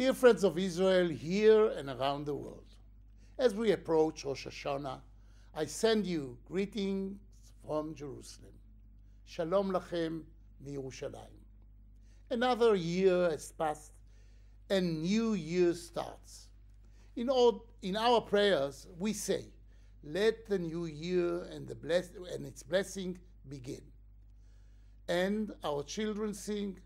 Dear friends of Israel here and around the world, as we approach Rosh Hashanah, I send you greetings from Jerusalem. Shalom Lachem Yerushalayim. Another year has passed and new year starts. In, all, in our prayers, we say, let the new year and, the bless, and its blessing begin. And our children sing,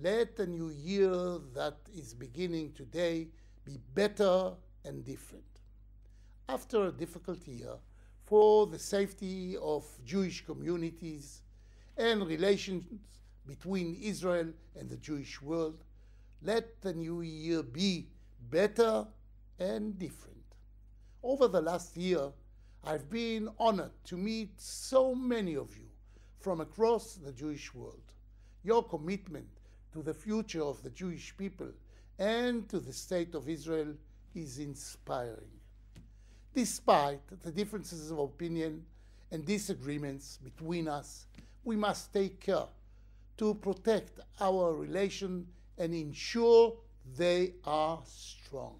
let the new year that is beginning today be better and different. After a difficult year, for the safety of Jewish communities and relations between Israel and the Jewish world, let the new year be better and different. Over the last year, I've been honored to meet so many of you from across the Jewish world. Your commitment to the future of the Jewish people and to the state of Israel is inspiring. Despite the differences of opinion and disagreements between us, we must take care to protect our relation and ensure they are strong.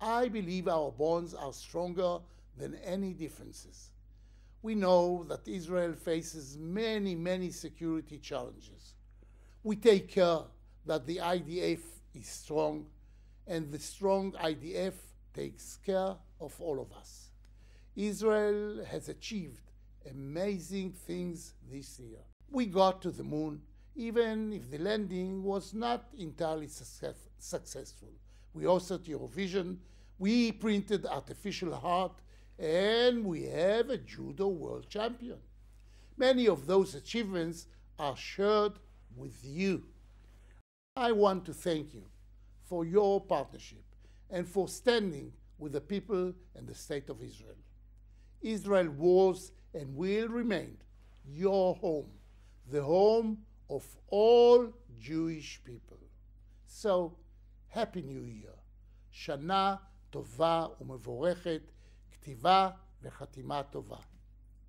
I believe our bonds are stronger than any differences. We know that Israel faces many, many security challenges we take care that the IDF is strong, and the strong IDF takes care of all of us. Israel has achieved amazing things this year. We got to the moon, even if the landing was not entirely success successful. We hosted Eurovision, we printed artificial heart, and we have a judo world champion. Many of those achievements are shared with you. I want to thank you for your partnership and for standing with the people and the state of Israel. Israel was and will remain your home, the home of all Jewish people. So, Happy New Year. שנה טובה ומבורכת, כתיבה וחתימה טובה.